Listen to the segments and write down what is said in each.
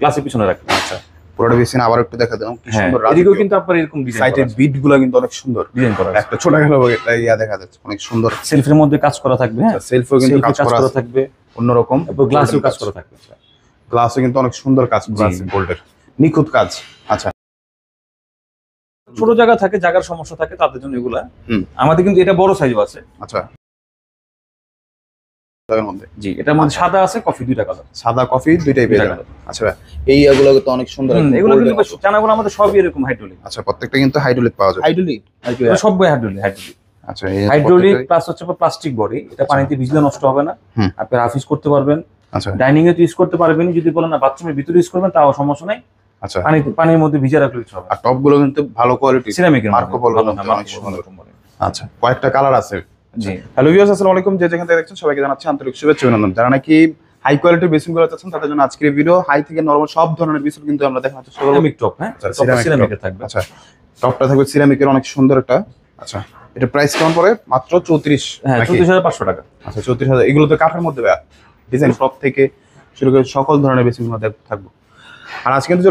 গ্লাসের পিছনে রাখবেন আচ্ছা হ্যাঁ, কিন্তু ছোট অন্যরকম কাজ করা থাকবে গ্লাসে হ্যাঁ? আচ্ছা, আচ্ছা, কিন্তু অনেক সুন্দর কাজ নিখুঁত কাজ আচ্ছা ছোট জায়গা থাকে জায়গার সমস্যা থাকে তাদের জন্য এগুলা আমাদের কিন্তু এটা বড় সাইজ আছে আচ্ছা আচ্ছা। সাদা আছে কফি দুইটা কালার সাদা কফি দুইটাই আচ্ছা, আচ্ছা, মানে আচ্ছা এই তো অনেক সুন্দর সবই এরকম প্রত্যেকটা কিন্তু পাওয়া যায় প্লাস্টিক বডি এটা পানিতে ভিজলে নষ্ট হবে না করতে পারবেন আচ্ছা ডাইনিং এ তো ইউজ করতে পারবেন যদি বলেন বাথরুমের ভিতরে ইউজ করবেন তাও সমস্যা নাই আচ্ছা পানি পানির মধ্যে ভিজে রাখলে আর টপ গুলো কিন্তু ভালো কোয়ালিটি মার্কো আচ্ছা কয়েকটা কালার আছে আচ্ছা। হ্যালো ভিউয়ার্স আসসালামু আলাইকুম যে যেখান থেকে দেখছেন সবাইকে জানাচ্ছি আন্তরিক শুভেচ্ছা অভিনন্দন যারা নাকি হাই কোয়ালিটির চাচ্ছেন তাদের জন্য আজকের ভিডিও হাই থেকে নরমাল সব ধরনের বেসিন কিন্তু আমরা দেখা যাচ্ছে সিরামিক টপ হ্যাঁ আচ্ছা, থাকবে আচ্ছা টপটা থাকবে সিরামিকের অনেক সুন্দর একটা আচ্ছা এটা প্রাইস কেমন পড়ে মাত্র চৌত্রিশ হ্যাঁ চৌত্রিশ হাজার পাঁচশো টাকা আচ্ছা চৌত্রিশ হাজার এগুলো তো কাঠের মধ্যে ডিজাইন থেকে শুরু করে সকল ধরনের থাকবো আর আজকে কিন্তু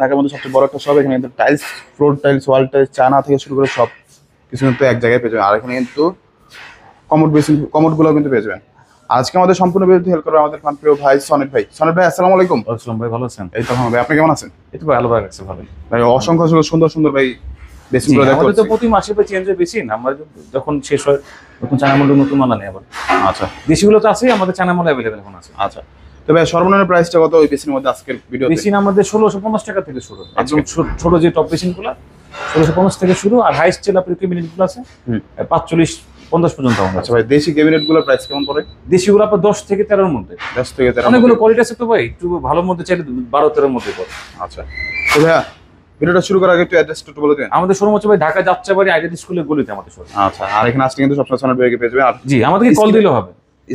ঢাকার মধ্যে সবচেয়ে বড় একটা সব এখানে tiles floor tiles wall tiles চানা থেকে শুরু করে সব কিছু কিন্তু এক জায়গায় পেয়ে যাবেন আর এখানে কিন্তু কমোট বেসিন গুলো কিন্তু পেয়ে যাবেন আজকে আমাদের সম্পূর্ণ বিরুদ্ধে হেল্প করবে আমাদের প্রিয় ভাই সনিট ভাই সনিট ভাই আসসালামু আলাইকুম আসসালাম ভাই ভালো আছেন এই তো ভাই আপনি কেমন আছেন এই তো ভালো ভাই আছে ভালো ভাই অসংখ্য সুন্দর সুন্দর ভাই বেসিন গুলো দেখো তো প্রতি মাসে পে চেঞ্জ হয় বেসিন আমরা যখন শেষ হয় তখন চানামল নতুন মাল নেই আবার আচ্ছা দেশি গুলো তো আছে আমাদের চানামল अवेलेबल এখন আছে আচ্ছা তবে সর্বনিম্ন প্রাইসটা কত ওই বেসিনের মধ্যে আজকের ভিডিও বেসিন আমাদের 1650 টাকা থেকে শুরু আচ্ছা। একদম ছোট যে টপ বেসিনগুলো ষোলোশো পঞ্চাশ থেকে শুরু আর হাইস্ট চেল আপনার ক্যাবিনেটগুলো আছে পাঁচচল্লিশ পঞ্চাশ পর্যন্ত আচ্ছা ভাই দেশি ক্যাবিনেটগুলো প্রাইস কেমন পড়ে দেশিগুলো আপনার দশ থেকে তেরোর মধ্যে দশ থেকে তেরো অনেকগুলো কোয়ালিটি আছে তো ভাই একটু ভালো মধ্যে চাইলে বারো তেরোর মধ্যে পড়ে আচ্ছা তো ভাইয়া ভিডিওটা শুরু করার আগে একটু অ্যাড্রেস একটু বলে দেন আমাদের শোরুম হচ্ছে ভাই ঢাকা যাচ্ছে বাড়ি আইডিয়াল স্কুলের গলিতে আমাদের শোরুম আচ্ছা আর এখানে আসতে কিন্তু সবসময় সোনার ব্যাগে পেয়ে যাবে আর জি আমাদেরকে কল দিলে হবে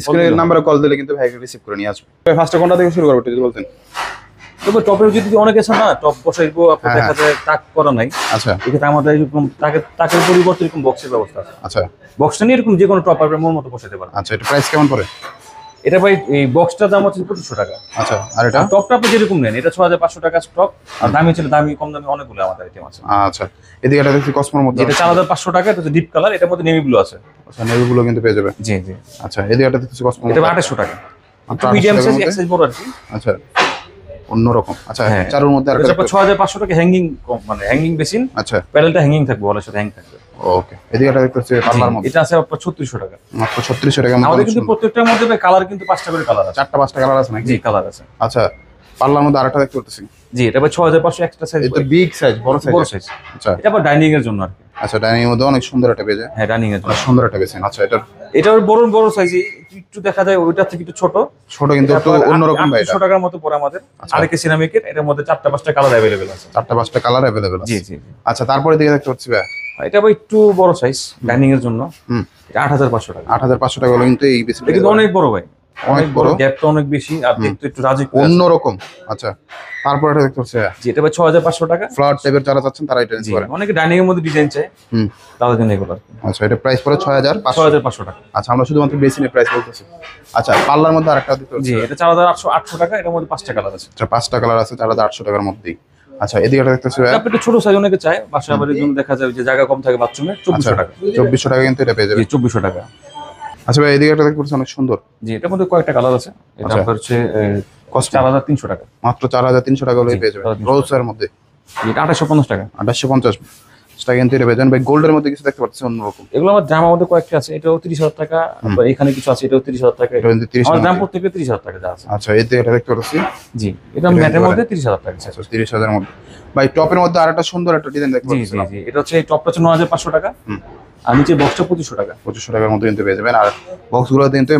স্ক্রিনের নাম্বারে কল দিলে কিন্তু ভাই রিসিভ করে নিয়ে আসবে ভাই ফার্স্ট কোনটা থেকে শুরু করবো একটু বলতেন তবে টপের যদি অনেক আছে না টপ বসাইবো আপনার হ্যাঁ, দেখা হ্যাঁ। যায় টাক করা নাই আচ্ছা এটা আমাদের এরকম টাকের টাকের পরিবর্তে এরকম বক্সের ব্যবস্থা আছে আচ্ছা বক্সটা নিয়ে এরকম যে কোনো টপ আপনার মন মতো বসাতে পারেন আচ্ছা এটা প্রাইস কেমন পড়ে এটা ভাই এই বক্সটার দাম হচ্ছে পঁচিশশো টাকা আচ্ছা আর এটা টপটা আপনি যেরকম নেন এটা ছ হাজার পাঁচশো টাকা স্টক আর দামি ছিল দামি কম দামি অনেকগুলো আমাদের আইটেম আছে আচ্ছা এদিকে এটা দেখছি কসমোর মধ্যে এটা চার হাজার পাঁচশো টাকা এটা ডিপ কালার এটার মধ্যে নেভি ব্লু আছে আচ্ছা নেভি ব্লু কিন্তু পেয়ে যাবে জি জি আচ্ছা এদিকে এটা দেখছি কসমোর এটা আঠাশশো টাকা মিডিয়াম সাইজ এক্সাইজ বড় আর কি আচ্ছা অন্যরকম আচ্ছা হ্যাঁ চারুর মধ্যে আর ছ আচ্ছা, হাজার পাঁচশো টাকা হ্যাঙ্গিং মানে হ্যাঙ্গিং বেসিন আচ্ছা প্যানেলটা হ্যাঙ্গিং থাকবে ওয়ালের সাথে হ্যাং থাকবে ওকে এদিকে একটা দেখতে হচ্ছে পার্লার মধ্যে এটা আছে আপনার টাকা মাত্র ছত্রিশশো টাকা আমাদের কিন্তু প্রত্যেকটার মধ্যে কালার কিন্তু পাঁচটা করে কালার আছে চারটা পাঁচটা কালার আছে নাকি জি কালার আছে আচ্ছা পাল্লার মধ্যে আরেকটা দেখতে পাচ্ছি জি এটা আবার 6500 এক্সট্রা সাইজ এটা বিগ সাইজ বড় সাইজ বড় সাইজ আচ্ছা এটা আবার ডাইনিং এর জন্য আর কি আচ্ছা ডাইনিং এর মধ্যে অনেক সুন্দর একটা পেজ হ্যাঁ ডাইনিং এর জন্য সুন্দর একটা পেজ আচ্ছা এটা এটা বড় বড় সাইজ একটু দেখা যায় ওইটা থেকে একটু ছোট ছোট কিন্তু একটু অন্যরকম ভাই 800 টাকার মতো পড়ে আমাদের আরেকে সিরামিকের এটার মধ্যে চারটা পাঁচটা কালার अवेलेबल আছে চারটা পাঁচটা কালার अवेलेबल আছে জি জি আচ্ছা তারপরে দিকে দেখতে পাচ্ছি ভাই এটা ভাই একটু বড় সাইজ ডাইনিং এর জন্য হুম 8500 টাকা 8500 টাকা হলো কিন্তু এই বেসিনটা কিন্তু অনেক বড় ভাই অনেক বড় গ্যাপটা অনেক বেশি আর দেখতে একটু রাজি অন্যরকম আচ্ছা তারপর এটা দেখতে হচ্ছে হ্যাঁ। যেটা বা 6500 টাকা ফ্ল্যাট টাইপের যারা চাচ্ছেন তারা এটা নিতে পারেন অনেকে ডাইনিং এর মধ্যে ডিজাইন চাই হুম তাদের জন্য এগুলো আচ্ছা এটা প্রাইস পড়ে 6500 6500 টাকা আচ্ছা আমরা শুধুমাত্র বেসিনের প্রাইস বলতেছি আচ্ছা পার্লার মধ্যে আরেকটা দেখতে জি এটা 4800 800 টাকা এটার মধ্যে পাঁচটা কালার আছে আচ্ছা পাঁচটা কালার আছে 4800 টাকার মধ্যে আচ্ছা এদিকে দেখতেছি আপনি একটু ছোট সাইজ অনেকে চায় বাসা বাড়ির জন্য দেখা যায় যে জায়গা কম থাকে আচ্ছা, বাথরুমে 2400 টাকা 2400 টাকা কিন্তু এটা পেয়ে যাবেন 2400 টাকা আচ্ছা ভাই এদিকে একটা দেখতে পাচ্ছি অনেক সুন্দর জি এটার মধ্যে কয়েকটা কালার আছে এটা আচ্ছা। হচ্ছে কস্ট আচ্ছা। চার হাজার তিনশো টাকা মাত্র চার হাজার তিনশো টাকা হলেই পেয়ে যাবেন রোজের মধ্যে এটা আঠাশশো পঞ্চাশ টাকা আঠাশশো পঞ্চাশ স্টাইন তৈরি পেয়ে যান ভাই গোল্ডের মধ্যে কিছু দেখতে পাচ্ছি অন্যরকম এগুলো আমার জামা আমাদের কয়েকটা আছে এটাও তিরিশ হাজার টাকা এখানে কিছু আছে এটাও তিরিশ হাজার টাকা আমার দাম প্রত্যেকে তিরিশ হাজার টাকা যা আছে আচ্ছা এতে এটা দেখতে পাচ্ছি জি এটা ম্যাটের মধ্যে তিরিশ হাজার টাকা আছে আচ্ছা, তিরিশ হাজার মধ্যে ভাই টপের মধ্যে আরেকটা সুন্দর একটা ডিজাইন দেখতে পাচ্ছি এটা হচ্ছে এই টপটা হচ্ছে নয় হাজার পাঁচশো টাকা আর যে বক্সটা পঁচিশশো টাকা পঁচিশশো টাকার মধ্যে কিন্তু পেয়ে যাবেন আর বক্সগুলো কিন্তু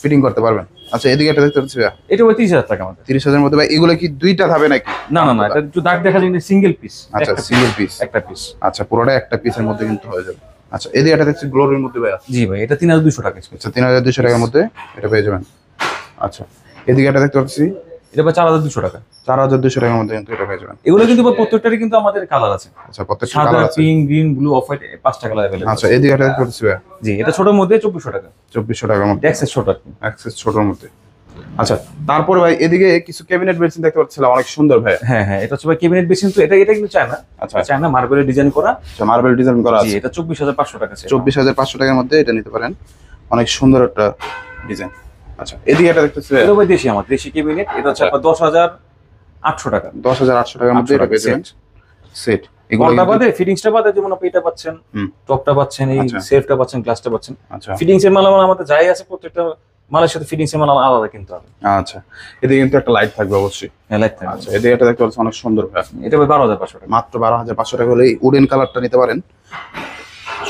ফিটিং করতে পারবেন আচ্ছা এদিকে একটা দেখতে পাচ্ছি এটা ওই তিরিশ হাজার টাকা আমাদের তিরিশ হাজার মধ্যে ভাই এগুলো কি দুইটা থাকবে নাকি না না না এটা একটু দাগ দেখা যায় সিঙ্গেল পিস আচ্ছা সিঙ্গেল পিস একটা পিস আচ্ছা পুরোটা একটা পিসের মধ্যে কিন্তু হয়ে যাবে আচ্ছা এদিকে একটা দেখছি গ্লোরির মধ্যে ভাইয়া জি ভাই এটা তিন হাজার দুশো টাকা আচ্ছা তিন হাজার দুশো টাকার মধ্যে এটা পেয়ে যাবেন আচ্ছা এদিকে একটা দেখতে পাচ্ছি এটা চার হাজার দুশো টাকা চার হাজার দুশো টাকার মধ্যে কিন্তু এটা পেয়ে যাবেন এগুলো কিন্তু প্রত্যেকটারই কিন্তু আমাদের কালার আছে আচ্ছা প্রত্যেকটা সাদা pink green blue off white পাঁচটা কালার अवेलेबल আচ্ছা এই দিকটা জি এটা ছোটর মধ্যে চব্বিশশো টাকা চব্বিশশো টাকার মধ্যে অ্যাক্সেস ছোট অ্যাক্সেস ছোটোর মধ্যে আচ্ছা, আচ্ছা। তারপর ভাই এদিকে কিছু ক্যাবিনেট বেসিন দেখতে পাচ্ছিলাম অনেক সুন্দর ভাই হ্যাঁ হ্যাঁ এটা হচ্ছে ক্যাবিনেট বেসিন তো এটা এটা কিন্তু চায় না আচ্ছা চায় না মার্বেলের ডিজাইন করা আচ্ছা মার্বেল ডিজাইন করা আছে এটা চব্বিশ হাজার পাঁচশো টাকা চব্বিশ হাজার পাঁচশো টাকার মধ্যে এটা নিতে পারেন অনেক সুন্দর একটা ডিজাইন আচ্ছা এদিকে এটা দেখতেছি এটা ভাই দেশি আমার দেশি ক্যাবিনেট এটা হচ্ছে আচ্ছা। আপনার দশ হাজার আটশো টাকা দশ হাজার আটশো টাকার মধ্যে এটা পেয়েছেন সেট এগুলোটা বাদে ফিটিংসটা বাদে যেমন আপনি এটা পাচ্ছেন টপটা পাচ্ছেন এই সেফটা আচ্ছা। পাচ্ছেন গ্লাসটা পাচ্ছেন আচ্ছা ফিটিংস এর মালামাল আমাদের যাই আছে প্রত্যেকটা মালের সাথে ফিটিংস এর মালামাল আলাদা কিন্তু আচ্ছা এদিকে কিন্তু একটা লাইট থাকবে অবশ্যই হ্যাঁ লাইট থাকবে আচ্ছা এদিকে এটা দেখতে পাচ্ছেন অনেক সুন্দর ভাই এটা ভাই বারো হাজার পাঁচশো টাকা মাত্র বারো হাজার পাঁচশো টাকা হলে এই উডেন কালারটা নিতে পারেন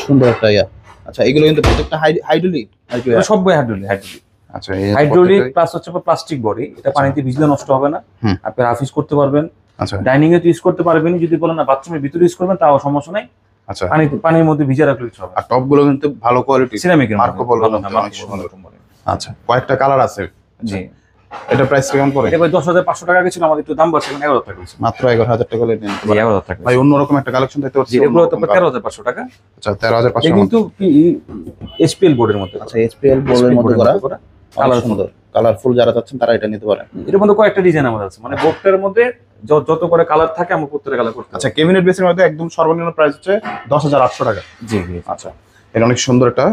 সুন্দর একটা ইয়া আচ্ছা এগুলো কিন্তু প্রত্যেকটা হাইড্রোলিক সব হাইড্রোলিক হাইড্রোলিক আচ্ছা হাইড্রোলিক প্লাস প্লাস্টিক বডি এটা আচ্ছা। পানিতে ভিজলে নষ্ট হবে না আপনি হাফিজ করতে পারবেন আচ্ছা ডাইনিং এ ইউজ করতে পারবেন যদি বলেন বাথরুমের ভিতরে ইউজ করবেন তাও সমস্যা নাই আচ্ছা পানি পানির মধ্যে ভিজে রাখলে আর টপ গুলো কিন্তু ভালো কোয়ালিটি আচ্ছা, সিরামিকের এটা প্রাইস কেমন পড়ে এটা 10500 টাকা গেছিল আমাদের একটু দাম বাড়ছে 11000 টাকা হয়েছে মাত্র 11000 টাকা নিন ভাই অন্যরকম একটা কালেকশন দেখতে পাচ্ছি এগুলো টাকা আচ্ছা 13500 কিন্তু এসপিএল বোর্ডের মতো আচ্ছা বোর্ডের মতো কালার সুন্দর কালারফুল যারা চাচ্ছেন তারা এটা নিতে পারেন এর মধ্যে কয়েকটা ডিজাইন আমাদের আছে মানে বোর্ডটার মধ্যে যত করে কালার থাকে আমরা প্রত্যেকটা কালার করতে আচ্ছা ক্যাবিনেট বেসের মধ্যে একদম সর্বনিম্ন প্রাইস হচ্ছে দশ হাজার আটশো টাকা জি জি আচ্ছা এটা অনেক সুন্দর একটা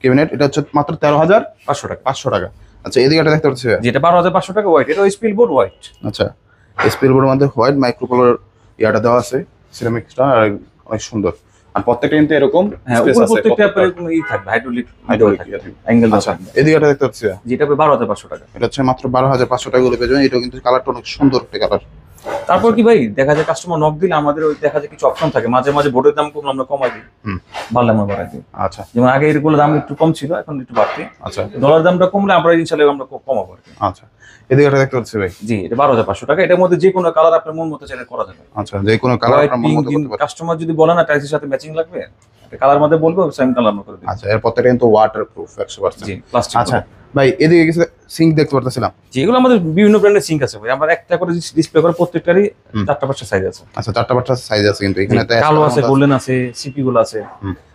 ক্যাবিনেট এটা হচ্ছে মাত্র তেরো হাজার পাঁচশো টাকা পাঁচশো টাকা আচ্ছা এদিকে একটা দেখতে পাচ্ছি যেটা বারো হাজার পাঁচশো টাকা হোয়াইট এটা স্পিল বোর্ড হোয়াইট আচ্ছা স্পিল বোর্ডের মধ্যে হোয়াইট মাইক্রোপোলার ইয়াটা দেওয়া আছে সিরামিক্সটা অনেক সুন্দর আর প্রত্যেকটা কিন্তু এরকম হ্যাঁ প্রত্যেকটা অ্যাঙ্গেল আচ্ছা, এদিকে দেখতে পাচ্ছি যেটা টাকা এটা হচ্ছে মাত্র বারো টাকা করে টাকা এটা এটাও কিন্তু কালারটা অনেক সুন্দর একটা কালার তারপর আচ্ছা। কি ভাই দেখা যায় কাস্টমার নক দিলে আমাদের ওই দেখা যায় কিছু অপশন থাকে মাঝে মাঝে বোর্ডের দাম কম আমরা কমাই দিই ভালো আমরা বাড়াই দিই আচ্ছা যেমন আগে এরগুলো দাম একটু কম ছিল এখন একটু বাড়তি আচ্ছা ডলার দামটা কমলে আমরা ইনশাল্লাহ আমরা কমাবো আর আচ্ছা এদিকে দেখতে পাচ্ছি ভাই জি এটা বারো হাজার পাঁচশো টাকা এটার মধ্যে যে কোনো কালার আপনার মন মতো চাইলে করা যাবে আচ্ছা যে কোনো কালার কাস্টমার যদি বলে না টাইসের সাথে ম্যাচিং লাগবে কালার মধ্যে বলবো সেম কালার আমরা করে দিই আচ্ছা এর প্রত্যেকটা কিন্তু জি প্লাস্টিক আচ্ছা ভাই এদিকে কিছু সিঙ্ক দেখতে পারতেছিলাম যেগুলো এগুলো আমাদের বিভিন্ন ব্র্যান্ডের সিঙ্ক আছে ভাই আমরা একটা করে ডিসপ্লে করে প্রত্যেকটারই চারটা পাঁচটা সাইজ আছে আচ্ছা চারটা পাঁচটা সাইজ আছে কিন্তু এখানে কালো আছে গোল্ডেন আছে সিপি গুলো আছে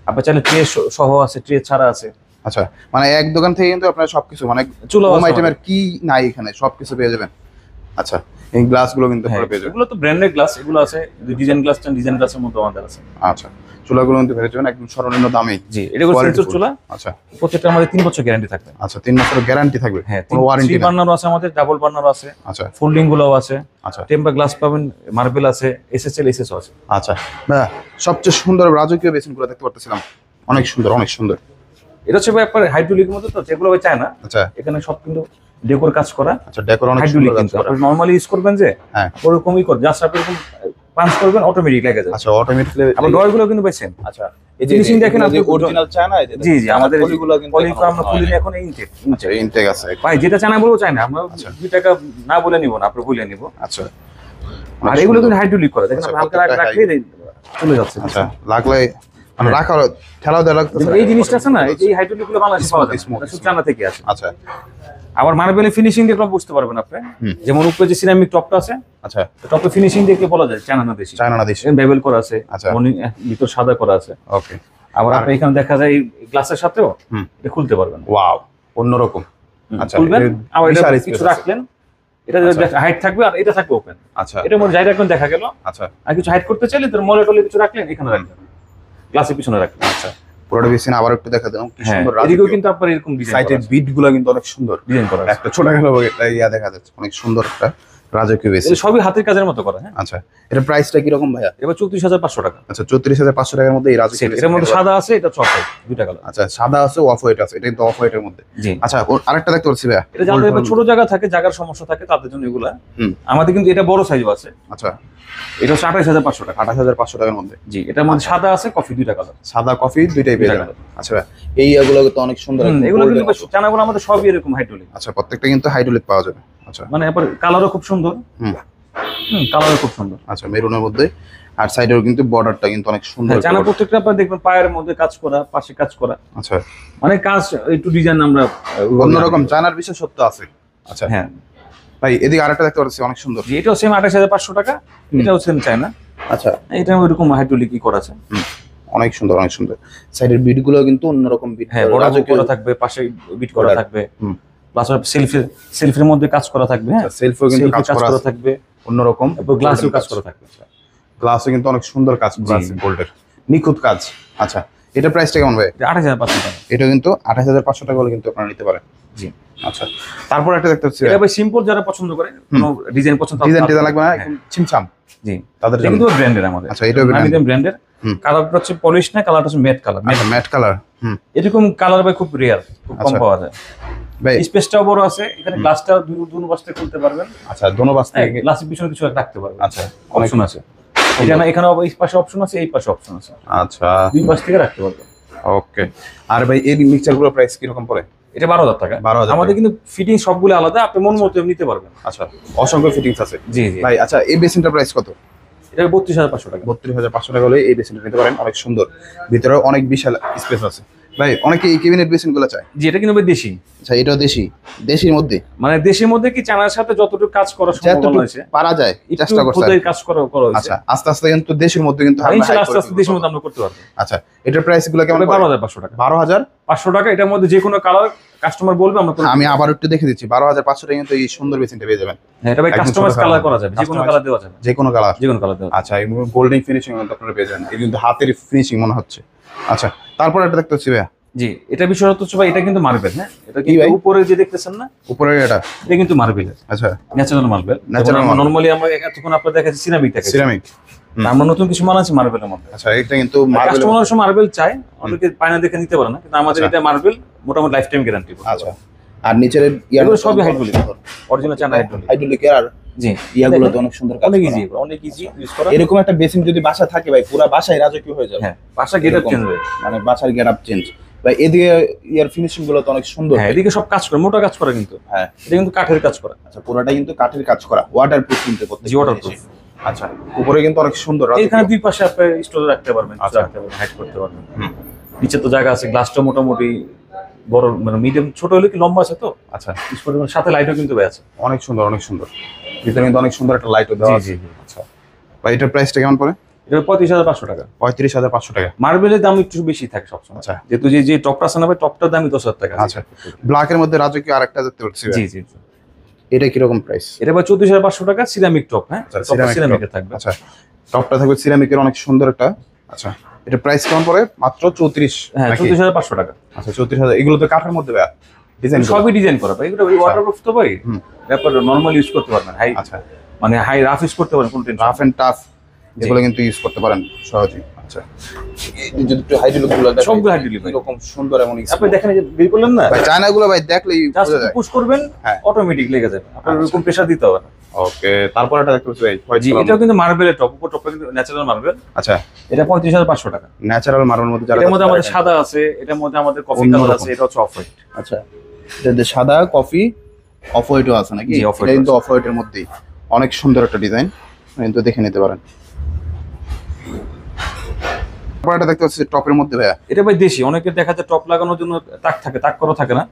আপনার চাইলে ট্রে সহ আছে ট্রে ছাড়া আছে আচ্ছা মানে এক দোকান থেকে কিন্তু আপনার সবকিছু মানে চুলা আইটেমের কি নাই এখানে সবকিছু পেয়ে যাবেন আচ্ছা এই গ্লাস গুলো কিন্তু হ্যাঁ, পেয়ে যাবেন এগুলো তো ব্র্যান্ডেড গ্লাস এগুলো আছে ডিজাইন গ্লাস ডিজাইন গ্লাসের মতো আমাদের আছে আচ্ছা চুলাগুলো কিন্তু পেরে যাবেন একদম সর্বনিম্ন দামে জি এটা চুলা আচ্ছা প্রত্যেকটা আমাদের 3 বছর গ্যারান্টি থাকবে আচ্ছা তিন বছরের গ্যারান্টি থাকবে হ্যাঁ আছে আমাদের ডাবল বার্নার আছে আচ্ছা ফোল্ডিং গুলো আছে আচ্ছা টেম্পার গ্লাস পাবেন মার্বেল আছে এসএসএল এসএস আছে আচ্ছা সবচেয়ে সুন্দর রাজকীয় বেসিন গুলো দেখতে পারতেছিলাম অনেক সুন্দর অনেক সুন্দর এটা হচ্ছে ব্যাপার হাইড্রোলিকের মতো তো যেগুলো চায় না আচ্ছা এখানে সব কিন্তু ডেকোর কাজ করা আচ্ছা ডেকোর অনেক সুন্দর কাজ করা নরমালি ইউজ করবেন যে হ্যাঁ ওরকমই কর জাস্ট আপনি এরকম পাঞ্চ করবেন অটোমেটিক লেগে যাবে আচ্ছা অটোমেটিক আমরা গুলো কিন্তু বেছেন আচ্ছা এই যে ফিনিশিং দেখেন আপনি অরিজিনাল চায়না জি জি আমাদের পলিগুলো কিন্তু পলি আমরা ফুলি এখন ইনটেক আচ্ছা ইনটেক আছে ভাই যেটা চায়না চায় না আমরা 2 আচ্ছা। টাকা না বলে নিব না আপনি বলে নিব আচ্ছা আর এগুলো কিন্তু হাইড্রোলিক করা দেখেন আপনি আচ্ছা, হালকা রাখলে চলে যাচ্ছে আচ্ছা লাগলে মানে হ্যাঁ। রাখা ঠেলাও দেওয়া লাগতেছে এই জিনিসটা আছে না এই হাইড্রোলিক গুলো বাংলাদেশে পাওয়া যায় স্মুথ চায়না থেকে আছে আচ্ছা আবার মার্বেলের ফিনিশিং দেখলে বুঝতে পারবেন আপনি যেমন উপরে যে সিরামিক টপটা আছে আচ্ছা টপে ফিনিশিং দেখে বলা যায় চায়না দেশি চায়না দেশি বেবেল করা আছে আচ্ছা ভিতর সাদা করা আছে ওকে আবার আপনি এখানে দেখা যায় গ্লাসের সাথেও খুলতে পারবেন ওয়াও অন্যরকম আচ্ছা খুলবেন আবার এটা কিছু রাখলেন এটা হাইট আচ্ছা। থাকবে আর এটা থাকবে ওপেন আচ্ছা এটা মধ্যে জায়গা দেখা গেল আচ্ছা আর কিছু হাইট করতে চাইলে তোর মলে টলে কিছু রাখলেন এখানে রাখলেন গ্লাসের পিছনে রাখলেন আচ্ছা আবার দেখা কি হ্যাঁ, সুন্দর কিন্তু এরকম কিন্তু অনেক সুন্দর করা একটা ছোট গেল ইয়া দেখা যাচ্ছে অনেক সুন্দর একটা রাজকীয় বেসিক সবই হাতের কাজের মতো করা হ্যাঁ আচ্ছা এটা প্রাইসটা কি রকম ভাইয়া এবার হাজার পাঁচশো টাকা আচ্ছা চৌত্রিশ হাজার পাঁচশো টাকার মধ্যে এই রাজকীয় এর মধ্যে সাদা আছে এটা চকলেট দুইটা কালার আচ্ছা সাদা আছে অফ হোয়াইট আছে এটা কিন্তু অফ হোয়াইটের মধ্যে আচ্ছা আরেকটা দেখতে পাচ্ছি ভাইয়া এটা যাদের ছোট জায়গা থাকে জায়গার সমস্যা থাকে তাদের জন্য এগুলা আমাদের কিন্তু এটা বড় সাইজ আছে আচ্ছা এটা হচ্ছে আঠাশ হাজার পাঁচশো টাকা আঠাশ হাজার পাঁচশো টাকার মধ্যে জি এটার মধ্যে সাদা আছে কফি দুইটা কালার সাদা কফি দুইটাই পেয়ে যাবেন আচ্ছা এই এগুলো তো অনেক সুন্দর এগুলো কিন্তু চানাগুলো আমাদের সবই এরকম হাইড্রোলিক আচ্ছা প্রত্যেকটা কিন্তু হাইড্রোলিক পাওয়া যাবে আচ্ছা মানে এবার কালারও খুব সুন্দর হুম কালারও খুব সুন্দর আচ্ছা মেরুনের মধ্যে আর সাইডেও কিন্তু বর্ডারটা কিন্তু অনেক সুন্দর হ্যাঁ, জানা প্রত্যেকটা আপনারা দেখবেন পায়ের মধ্যে কাজ করা পাশে কাজ করা আচ্ছা মানে কাজ একটু ডিজাইন আমরা অন্যরকম জানার বিশেষত্ব আছে আচ্ছা হ্যাঁ ভাই এদিকে আরেকটা দেখতে পাচ্ছি অনেক সুন্দর এটাও সেম আঠাশ হাজার পাঁচশো টাকা এটাও সেম চায়না আচ্ছা এটা ওইরকম হাইড্রোলিক কি করা আছে অনেক সুন্দর অনেক সুন্দর সাইডের বিট গুলো কিন্তু অন্যরকম বিট হ্যাঁ বড় করা থাকবে পাশে বিট করা থাকবে হুম প্লাস সেলফির মধ্যে কাজ করা থাকবে হ্যাঁ সেলফিও আচ্ছা, কিন্তু কাজ করা থাকবে অন্যরকম গ্লাসেও কাজ করা থাকবে গ্লাসও আচ্ছা। কিন্তু অনেক সুন্দর কাজ গোল্ডের নিখুঁত কাজ আচ্ছা এটা প্রাইসটা কেমন ভাই আঠাশ হাজার পাঁচশো টাকা এটা কিন্তু আঠাশ হাজার পাঁচশো টাকা হলে কিন্তু আপনারা নিতে পারেন আচ্ছা, তারপর একটা দেখতে পাচ্ছি এটা ভাই সিম্পল যারা পছন্দ করে কোনো ডিজাইন পছন্দ ডিজাইন ডিজাইন লাগবে না হ্যাঁ। ছিমছাম জি তাদের জন্য কিন্তু ব্র্যান্ডের আমাদের আচ্ছা এটা ব্র্যান্ডের ব্র্যান্ডের কালারটা হচ্ছে পলিশ না কালারটা হচ্ছে ম্যাট কালার আচ্ছা ম্যাট কালার হুম এরকম কালার ভাই খুব রেয়ার খুব কম আচ্ছা। পাওয়া যায় ভাই স্পেসটাও বড় আছে এখানে গ্লাসটা দুই দুনো বাস্তে খুলতে পারবেন আচ্ছা দুনো বাস্তে হ্যাঁ, গ্লাসের পিছনে কিছু একটা রাখতে পারবেন আচ্ছা অপশন আছে এখানে এখানে এই পাশে অপশন আছে এই পাশে অপশন আছে আচ্ছা দুই পাশ থেকে রাখতে পারবেন ওকে আর ভাই এই মিক্সচারগুলোর প্রাইস কি রকম পড়ে এটা বারো হাজার টাকা বারো হাজার আমাদের কিন্তু ফিটিং সবগুলো আলাদা আপনি মন মতো নিতে পারবেন আচ্ছা অসংখ্য ফিটিংস আছে জি জি ভাই আচ্ছা এই বেসিনটার প্রাইস কত এটা বত্রিশ হাজার পাঁচশো টাকা বত্রিশ হাজার পাঁচশো টাকা হলে এই বেসিনটা নিতে পারেন অনেক সুন্দর ভিতরে অনেক বিশাল স্পেস আছে ভাই অনেকে এই কেবিনেট চায় কিন্তু দেশি আচ্ছা এটাও দেশি দেশির মধ্যে মানে দেশের মধ্যে কি চায়নার সাথে যতটুকু কাজ করা সম্ভব হয়েছে পারা যায় চেষ্টা করতে কাজ করা করা আচ্ছা আস্তে আস্তে কিন্তু দেশের মধ্যে কিন্তু আস্তে দেশের মধ্যে আমরা করতে আচ্ছা এটার প্রাইস গুলো কেমন 12500 টাকা 12500 টাকা এটার মধ্যে যে কোনো কালার কাস্টমার বলবে আমরা আমি আবার একটু দেখে দিচ্ছি 12500 টাকা কিন্তু এই সুন্দর বেসিনটা পেয়ে যাবেন হ্যাঁ, এটা ভাই কাস্টমাইজ কালার করা যাবে যে কোনো কালার দেওয়া যাবে যে কোনো কালার যে কোনো কালার দেওয়া আচ্ছা এই গোল্ডেন ফিনিশিং আপনারা পেয়ে যাবেন এই কিন্তু হাতের ফিনিশিং মনে হচ্ছে আচ্ছা তারপর এটা দেখতে পাচ্ছি ভাইয়া জি এটা বিশেষত হচ্ছে ভাই এটা কিন্তু মার্বেল হ্যাঁ এটা কি উপরে যে দেখতেছেন না উপরে এটা এটা কিন্তু মার্বেল আচ্ছা ন্যাচারাল মার্বেল ন্যাচারাল নরমালি আমরা এতক্ষণ আপনারা দেখাচ্ছি সিরামিক দেখাচ্ছি সিরামিক আমরা নতুন কিছু মাল আছে মার্বেলের মধ্যে আচ্ছা এটা কিন্তু মার্বেল কাস্টমার সব মার্বেল চায় অনেকে পায়না দেখে নিতে পারে না কিন্তু আমাদের আচ্ছা। এটা মার্বেল মোটামুটি লাইফ টাইম গ্যারান্টি আচ্ছা আর নিচের ইয়াগুলো সবই hydraulic original China hydraulic hydraulic আর অনেক সুন্দর অনেক একটা বেসিন যদি বাসা থাকে ভাই বাসায় রাজকীয় হয়ে যাবে হ্যাঁ বাসা গেট মানে বাসার চেঞ্জ এদিকে ইয়ার ফিনিশিং গুলো অনেক সুন্দর হ্যাঁ এদিকে সব কাজ করে মোটা করা কিন্তু হ্যাঁ এটা কিন্তু কাঠের কাজ করা আচ্ছা কিন্তু কাঠের কাজ করা আচ্ছা উপরে কিন্তু অনেক সুন্দর দুই পাশে আপনি স্টোরে রাখতে পারবেন আচ্ছা। রাখতে পারবেন করতে পারবেন নিচে তো জায়গা আছে মোটামুটি বড় মানে মিডিয়াম ছোট হলে কি লম্বা আছে তো আচ্ছা সাথে লাইটও কিন্তু আছে অনেক সুন্দর অনেক সুন্দর এটা কিন্তু অনেক সুন্দর একটা লাইটও দেওয়া আছে আচ্ছা ভাই এটা প্রাইসটা কেমন পড়ে এটা পঁয়ত্রিশ হাজার পাঁচশো টাকা পঁয়ত্রিশ হাজার পাঁচশো টাকা মার্বেলের দাম একটু বেশি থাকে সবসময় আচ্ছা যেহেতু যে যে টপটা আছে না ভাই টপটার দামই দশ হাজার টাকা আচ্ছা ব্ল্যাকের মধ্যে রাজকীয় আরেকটা দেখতে পাচ্ছি জি জি এটা কিরকম প্রাইস এটা বা চৌত্রিশ হাজার পাঁচশো টাকা সিরামিক টপ হ্যাঁ সিরামিকের আচ্ছা, থাকবে আচ্ছা টপটা থাকবে সিরামিকের অনেক সুন্দর একটা আচ্ছা এটা প্রাইস কেমন পড়ে মাত্র চৌত্রিশ হ্যাঁ চৌত্রিশ হাজার পাঁচশো টাকা আচ্ছা চৌত্রিশ হাজার এগুলো তো কাঠের মধ্যে সবই ডিজাইন করা পাই এগুলো ওয়াটারপ্রুফ আচ্ছা। তো ভাই ব্যাপার নরমাল ইউজ করতে পারবেন হাই আচ্ছা মানে হাই রাফ ইউজ করতে পারেন কোনো রাফ এন্ড টাফ যেগুলো কিন্তু ইউজ করতে পারেন সহজেই অটোমেটিক আচ্ছা। হ্যাঁ। আপনার আচ্ছা। দিতে হবে ওকে তারপর কিন্তু মার্বেলের টপ ন্যাচারাল মার্বেল আচ্ছা এটা টাকা ন্যাচারাল মার্বেল মধ্যে মধ্যে আমাদের সাদা আছে এটার মধ্যে আমাদের কফি কালার আছে এটা হচ্ছে অফ হোয়াইট আচ্ছা সাদা কফি অফ হোয়াইটও আছে নাকি এটা কিন্তু অফ হোয়াইটের মধ্যেই অনেক সুন্দর একটা ডিজাইন কিন্তু দেখে নিতে পারেন দেখতে টপের মধ্যে ভাইয়া এটা ভাই দেশি অনেকে দেখা যায় টপ লাগানোর জন্য তাক থাকে তাক করা থাকে না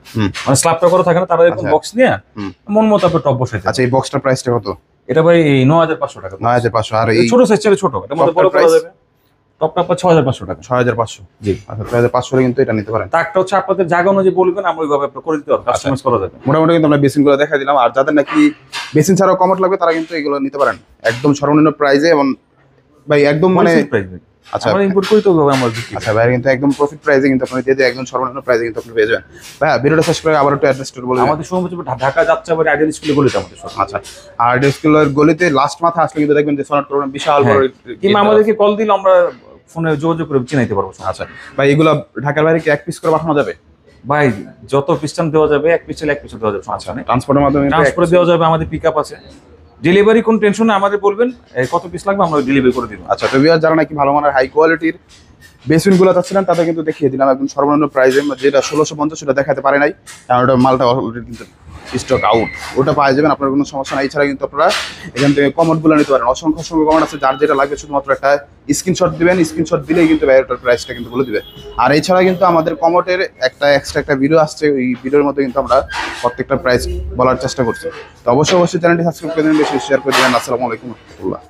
মানে করা থাকে না তারা এরকম বক্স আচ্ছা। নিয়ে মন আপনি টপ বসাইছে আচ্ছা এই বক্সটার প্রাইসটা কত এটা ভাই নয় হাজার পাঁচশো টাকা নয় হাজার পাঁচশো আর এই ছোট সাইজ ছোট এটা মধ্যে বড় যাবে হাজার পাঁচশো টাকা হাজার পাঁচশো জি আচ্ছা, ছয় হাজার কিন্তু এটা নিতে পারেন বলবেন ওইভাবে করে দিতে আচ্ছা। মোটামুটি আমরা বেসিনগুলো দিলাম আর যাদের নাকি বেসিন ছাড়াও কমট লাগবে তারা কিন্তু এগুলো নিতে পারেন একদম সর্বনিম্ন প্রাইজে এবং ভাই একদম মানে আচ্ছা প্রফিট আচ্ছা, দিয়ে সর্বনিম্ন শেষ করে আমাদের ঢাকা যাচ্ছে গলিতে লাস্ট আচ্ছা, কিন্তু দেখবেন বিশাল হ্যাঁ, কিংবা আমাদেরকে কল আমরা ফোনে যোগাযোগ পারবো আচ্ছা ভাই ঢাকার বাইরে কি এক পিস করে পাঠানো যাবে ভাই যত দেওয়া যাবে এক এক দেওয়া যাবে ট্রান্সপোর্টের আচ্ছা, মাধ্যমে দেওয়া যাবে আমাদের আছে ডেলিভারি কোন টেনশন না আমাদের বলবেন কত পিস লাগবে আমরা ডেলিভারি করে দিব আচ্ছা তো ভিউয়ার যারা নাকি ভালো মানের হাই কোয়ালিটির বেসিনগুলো চাচ্ছিলেন তাদের কিন্তু দেখিয়ে দিলাম একদম সর্বনিম্ন প্রাইসে যেটা ষোলোশো পঞ্চাশ সেটা দেখাতে পারে নাই কারণ ওটা মালটা অলরেডি স্টক আউট ওটা পাওয়া যাবেন আপনার কোনো সমস্যা নাই এছাড়া কিন্তু আপনারা এখান থেকে কমেন্টগুলো নিতে পারেন অসংখ্য অসংখ্য কমেন্ট আছে যার যেটা লাগবে শুধুমাত্র একটা স্ক্রিনশট দিবেন স্ক্রিনশট দিলেই কিন্তু ব্যারোটার প্রাইসটা কিন্তু বলে দেবে আর এছাড়া কিন্তু আমাদের কমেন্টের একটা এক্সট্রা একটা ভিডিও আসছে ওই ভিডিওর মধ্যে কিন্তু আমরা প্রত্যেকটা প্রাইস বলার চেষ্টা করছি তো অবশ্যই অবশ্যই চ্যানেলটি সাবস্ক্রাইব করে দেবেন বেশি শেয়ার করে দেবেন আসসালামু আলাইকুম রহমতুল্লাহ